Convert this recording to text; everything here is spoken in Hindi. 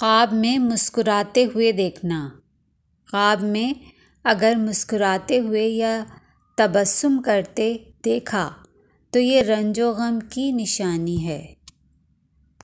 ख्वाब में मुस्कुराते हुए देखना ख्वाब में अगर मुस्कुराते हुए या तबस्सुम करते देखा तो ये रंजो गम की निशानी है